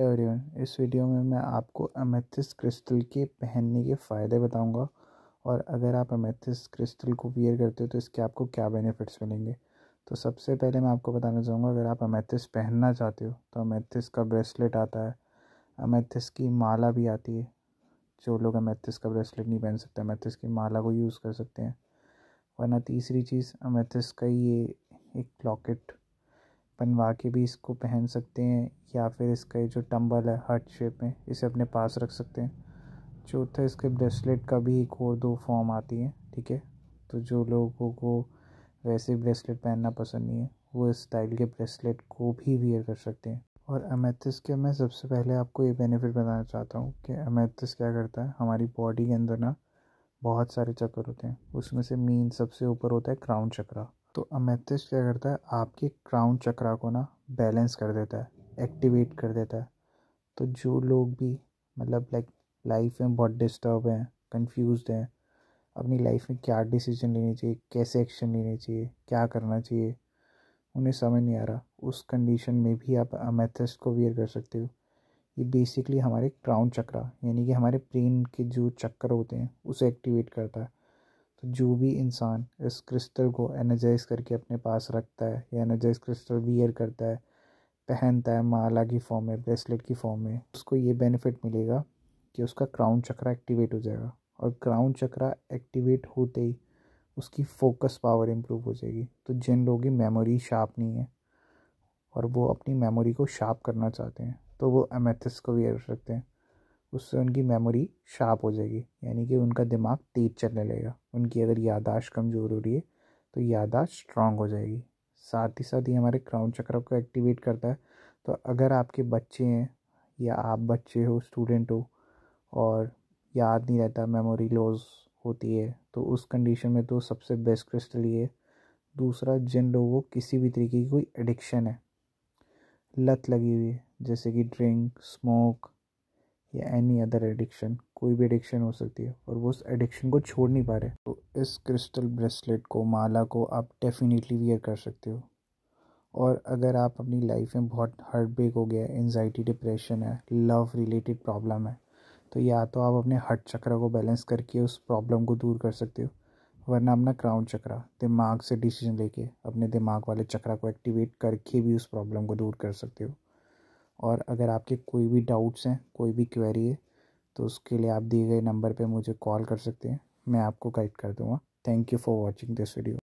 everyone इस video में मैं आपको अमेथिस क्रिस्टल के पहनने के फ़ायदे बताऊंगा और अगर आप अमेथिस क्रिस्टल को वियर करते हो तो इसके आपको क्या बेनिफिट्स मिलेंगे तो सबसे पहले मैं आपको बताना चाहूँगा अगर आप अमेथिस पहनना चाहते हो तो अमेथिस का ब्रेसलेट आता है अमेथिस की माला भी आती है जो लोग अमेथिस का ब्रेसलेट नहीं पहन सकते अमेथिस की माला को यूज़ कर सकते हैं वरना तीसरी चीज़ अमेथिस का ये एक लॉकेट बनवा के भी इसको पहन सकते हैं या फिर इसका जो टम्बल है हार्ट शेप में इसे अपने पास रख सकते हैं चौथा इसके ब्रेसलेट का भी एक और दो फॉर्म आती है ठीक है तो जो लोगों को वैसे ब्रेसलेट पहनना पसंद नहीं है वो इस स्टाइल के ब्रेसलेट को भी वेयर कर सकते हैं और अमेथिस के मैं सबसे पहले आपको ये बेनिफिट बताना चाहता हूँ कि अमेथिस क्या करता है हमारी बॉडी के अंदर ना बहुत सारे चक्कर होते हैं उसमें से मेन सबसे ऊपर होता है क्राउन चक्रा तो अमेथिस क्या करता है आपके क्राउन चक्रा को ना बैलेंस कर देता है एक्टिवेट कर देता है तो जो लोग भी मतलब लाइक लाइफ में बहुत डिस्टर्ब हैं कंफ्यूज हैं अपनी लाइफ में क्या डिसीजन लेने चाहिए कैसे एक्शन लेने चाहिए क्या करना चाहिए उन्हें समझ नहीं आ रहा उस कंडीशन में भी आप अमेथस को वियर कर सकते हो ये बेसिकली हमारे क्राउन चक्रा यानी कि हमारे ब्रेन के जो चक्कर होते हैं उसे एक्टिवेट करता है तो जो भी इंसान इस क्रिस्टल को एनर्जाइज करके अपने पास रखता है या एनर्जाइज क्रिस्टल वियर करता है पहनता है माला की फॉर्म में ब्रेसलेट की फॉर्म में उसको ये बेनिफिट मिलेगा कि उसका क्राउन चक्रा एक्टिवेट हो जाएगा और क्राउन चक्रा एक्टिवेट होते ही उसकी फोकस पावर इम्प्रूव हो जाएगी तो जिन लोगों की मेमोरी शार्प नहीं है और वो अपनी मेमोरी को शार्प करना चाहते हैं तो वो एमेथिस को वियर रखते सकते हैं उससे उनकी मेमोरी शार्प हो जाएगी यानी कि उनका दिमाग तेज़ चलने लगेगा उनकी अगर यादाश्त कमज़ोर हो रही है तो यादाश्त स्ट्रांग हो जाएगी साथ ही साथ ये हमारे क्राउन चक्र को एक्टिवेट करता है तो अगर आपके बच्चे हैं या आप बच्चे हो स्टूडेंट हो और याद नहीं रहता मेमोरी लॉस होती है तो उस कंडीशन में तो सबसे बेस्ट क्रिस्टल ये दूसरा जिन लोगों को किसी भी तरीके की कोई एडिक्शन है लत लगी हुई है जैसे कि ड्रिंक स्मोक या एनी अदर एडिक्शन कोई भी एडिक्शन हो सकती है और वो उस एडिक्शन को छोड़ नहीं पा रहे तो इस क्रिस्टल ब्रेसलेट को माला को आप डेफिनेटली वियर कर सकते हो और अगर आप अपनी लाइफ में बहुत हार्ट ब्रेक हो गया है एनजाइटी डिप्रेशन है लव रिलेटेड प्रॉब्लम है तो या तो आप अपने हट चक्र को बैलेंस करके उस प्रॉब्लम को दूर कर सकते हो वरना अपना क्राउन चक्रा दिमाग से डिसीजन लेके अपने दिमाग वाले चक्रा को एक्टिवेट करके भी उस प्रॉब्लम को दूर कर सकते हो और अगर आपके कोई भी डाउट्स हैं कोई भी क्वेरी है तो उसके लिए आप दिए गए नंबर पे मुझे कॉल कर सकते हैं मैं आपको गाइड कर दूँगा thank you for watching this video